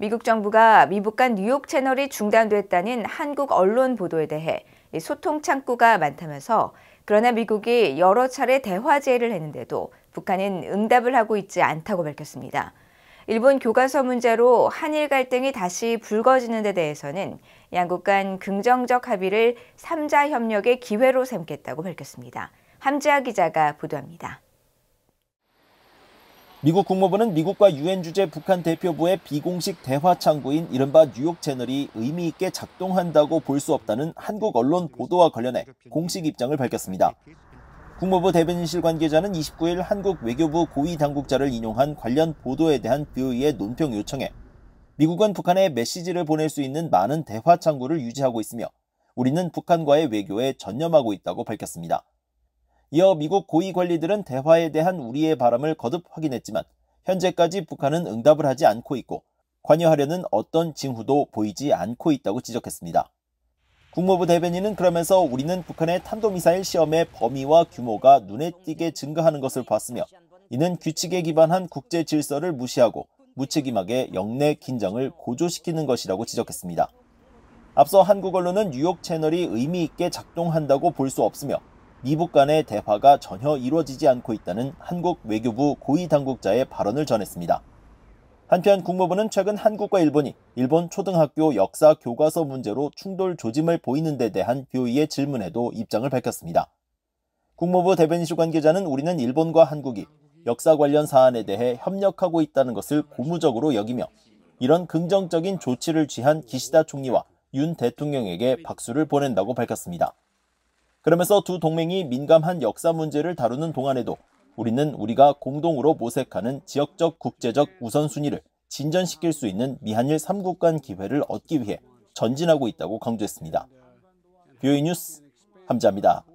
미국 정부가 미국 간 뉴욕 채널이 중단됐다는 한국 언론 보도에 대해 소통 창구가 많다면서 그러나 미국이 여러 차례 대화 제의를 했는데도 북한은 응답을 하고 있지 않다고 밝혔습니다. 일본 교과서 문제로 한일 갈등이 다시 불거지는 데 대해서는 양국 간 긍정적 합의를 3자 협력의 기회로 삼겠다고 밝혔습니다. 함지아 기자가 보도합니다. 미국 국무부는 미국과 유엔 주재 북한 대표부의 비공식 대화 창구인 이른바 뉴욕 채널이 의미 있게 작동한다고 볼 수 없다는 한국 언론 보도와 관련해 공식 입장을 밝혔습니다. 국무부 대변인실 관계자는 29일 한국 외교부 고위 당국자를 인용한 관련 보도에 대한 뷰의 논평 요청에 미국은 북한에 메시지를 보낼 수 있는 많은 대화 창구를 유지하고 있으며 우리는 북한과의 외교에 전념하고 있다고 밝혔습니다. 이어 미국 고위 관리들은 대화에 대한 우리의 바람을 거듭 확인했지만 현재까지 북한은 응답을 하지 않고 있고 관여하려는 어떤 징후도 보이지 않고 있다고 지적했습니다. 국무부 대변인은 그러면서 우리는 북한의 탄도미사일 시험의 범위와 규모가 눈에 띄게 증가하는 것을 봤으며 이는 규칙에 기반한 국제 질서를 무시하고 무책임하게 영내 긴장을 고조시키는 것이라고 지적했습니다. 앞서 한국 언론은 뉴욕 채널이 의미 있게 작동한다고 볼 수 없으며 미북 간의 대화가 전혀 이루어지지 않고 있다는 한국 외교부 고위 당국자의 발언을 전했습니다. 한편 국무부는 최근 한국과 일본이 일본 초등학교 역사 교과서 문제로 충돌 조짐을 보이는 데 대한 교의의 질문에도 입장을 밝혔습니다. 국무부 대변인실 관계자는 우리는 일본과 한국이 역사 관련 사안에 대해 협력하고 있다는 것을 고무적으로 여기며 이런 긍정적인 조치를 취한 기시다 총리와 윤 대통령에게 박수를 보낸다고 밝혔습니다. 그러면서 두 동맹이 민감한 역사 문제를 다루는 동안에도 우리는 우리가 공동으로 모색하는 지역적 국제적 우선순위를 진전시킬 수 있는 미한일 3국 간 기회를 얻기 위해 전진하고 있다고 강조했습니다. 뷰이 뉴스 함자입니다.